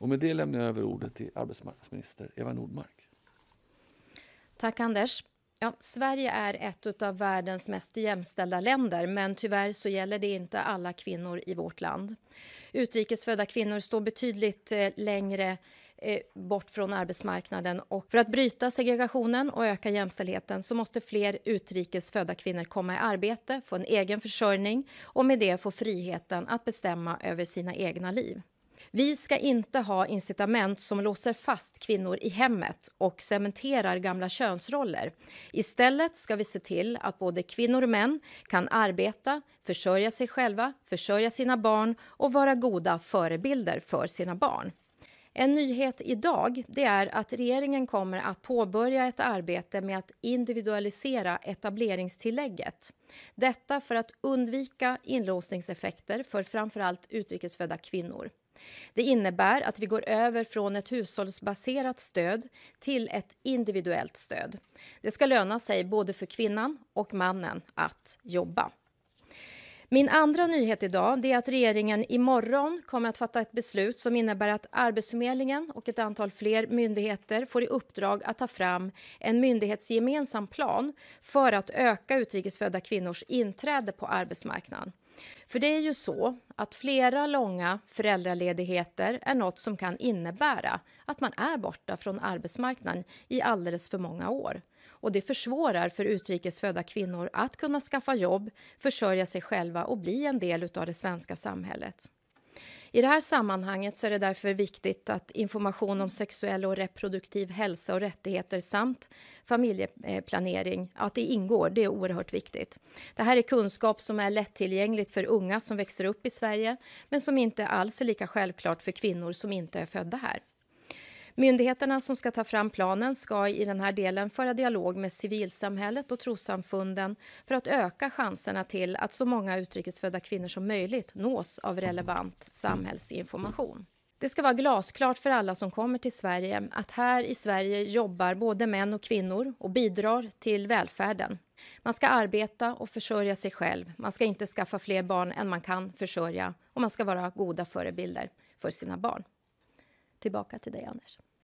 Och med det lämnar jag över ordet till arbetsmarknadsminister Eva Nordmark. Tack Anders. Ja, Sverige är ett av världens mest jämställda länder men tyvärr så gäller det inte alla kvinnor i vårt land. Utrikesfödda kvinnor står betydligt eh, längre eh, bort från arbetsmarknaden och för att bryta segregationen och öka jämställdheten så måste fler utrikesfödda kvinnor komma i arbete, få en egen försörjning och med det få friheten att bestämma över sina egna liv. Vi ska inte ha incitament som låser fast kvinnor i hemmet och cementerar gamla könsroller. Istället ska vi se till att både kvinnor och män kan arbeta, försörja sig själva, försörja sina barn och vara goda förebilder för sina barn. En nyhet idag det är att regeringen kommer att påbörja ett arbete med att individualisera etableringstillägget. Detta för att undvika inlåsningseffekter för framförallt utrikesfödda kvinnor. Det innebär att vi går över från ett hushållsbaserat stöd till ett individuellt stöd. Det ska löna sig både för kvinnan och mannen att jobba. Min andra nyhet idag är att regeringen imorgon kommer att fatta ett beslut som innebär att Arbetsförmedlingen och ett antal fler myndigheter får i uppdrag att ta fram en myndighetsgemensam plan för att öka utrikesfödda kvinnors inträde på arbetsmarknaden. För det är ju så att flera långa föräldraledigheter är något som kan innebära att man är borta från arbetsmarknaden i alldeles för många år. Och det försvårar för utrikesfödda kvinnor att kunna skaffa jobb, försörja sig själva och bli en del av det svenska samhället. I det här sammanhanget så är det därför viktigt att information om sexuell och reproduktiv hälsa och rättigheter samt familjeplanering, att det ingår, det är oerhört viktigt. Det här är kunskap som är lättillgängligt för unga som växer upp i Sverige men som inte alls är lika självklart för kvinnor som inte är födda här. Myndigheterna som ska ta fram planen ska i den här delen föra dialog med civilsamhället och trossamfunden för att öka chanserna till att så många utrikesfödda kvinnor som möjligt nås av relevant samhällsinformation. Det ska vara glasklart för alla som kommer till Sverige att här i Sverige jobbar både män och kvinnor och bidrar till välfärden. Man ska arbeta och försörja sig själv. Man ska inte skaffa fler barn än man kan försörja och man ska vara goda förebilder för sina barn. Tillbaka till dig, Anders.